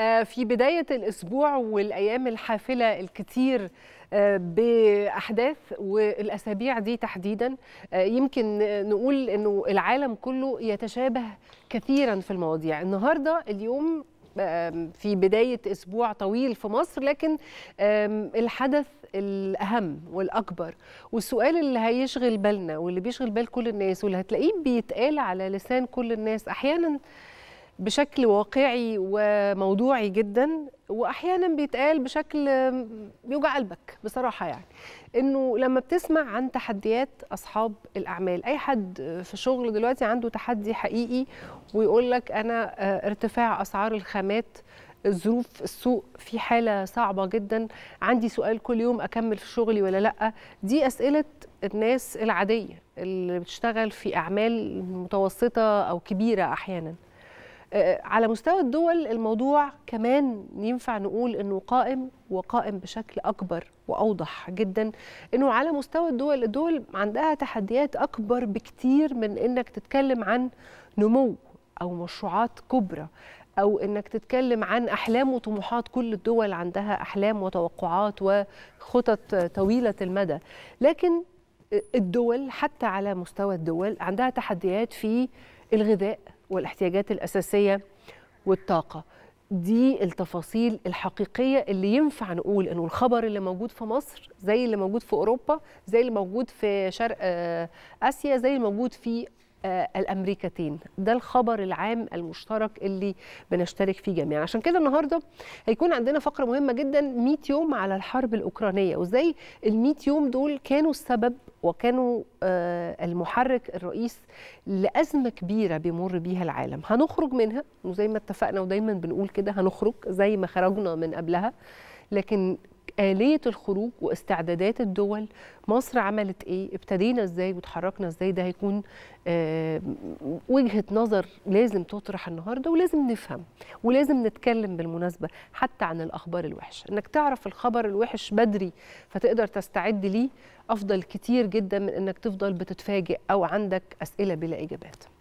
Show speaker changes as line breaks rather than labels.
آه، في بداية الأسبوع والأيام الحافلة الكتير آه، بأحداث والأسابيع دي تحديدا آه، يمكن نقول أنه العالم كله يتشابه كثيرا في المواضيع النهاردة اليوم في بداية أسبوع طويل في مصر لكن الحدث الأهم والأكبر والسؤال اللي هيشغل بالنا واللي بيشغل بال كل الناس واللي هتلاقيه بيتقال على لسان كل الناس أحيانا بشكل واقعي وموضوعي جدا واحيانا بيتقال بشكل بيوجع قلبك بصراحه يعني انه لما بتسمع عن تحديات اصحاب الاعمال اي حد في شغل دلوقتي عنده تحدي حقيقي ويقول لك انا آه، ارتفاع اسعار الخامات الظروف السوق في حاله صعبه جدا عندي سؤال كل يوم اكمل في شغلي ولا لا دي اسئله الناس العاديه اللي بتشتغل في اعمال متوسطه او كبيره احيانا آه، على مستوى الدول الموضوع كمان ينفع نقول انه قائم وقائم بشكل اكبر واوضح جدا انه على مستوى الدول الدول عندها تحديات اكبر بكتير من انك تتكلم عن نمو او مشروعات كبرى او انك تتكلم عن احلام وطموحات كل الدول عندها احلام وتوقعات وخطط طويله المدى لكن آه، الدول حتى على مستوى الدول عندها تحديات في الغذاء والاحتياجات الأساسية والطاقة دي التفاصيل الحقيقية اللي ينفع نقول إنه الخبر اللي موجود في مصر زي اللي موجود في أوروبا زي اللي موجود في شرق آه، آسيا زي اللي موجود في آه، الامريكتين ده الخبر العام المشترك اللي بنشترك فيه جميعا عشان كده النهارده هيكون عندنا فقره مهمه جدا 100 يوم على الحرب الاوكرانيه وازاي ال 100 يوم دول كانوا السبب وكانوا آه، المحرك الرئيس لأزمة كبيرة بيمر بيها العالم هنخرج منها وزي ما اتفقنا ودايما بنقول كده هنخرج زي ما خرجنا من قبلها لكن آلية الخروج واستعدادات الدول مصر عملت إيه ابتدينا إزاي وتحركنا إزاي ده هيكون آه، وجهة نظر لازم تطرح النهاردة ولازم نفهم ولازم نتكلم بالمناسبة حتى عن الأخبار الوحشة إنك تعرف الخبر الوحش بدري فتقدر تستعد ليه أفضل كتير جدا من إنك تفضل بتتفاجئ أو عندك أسئلة بلا إجابات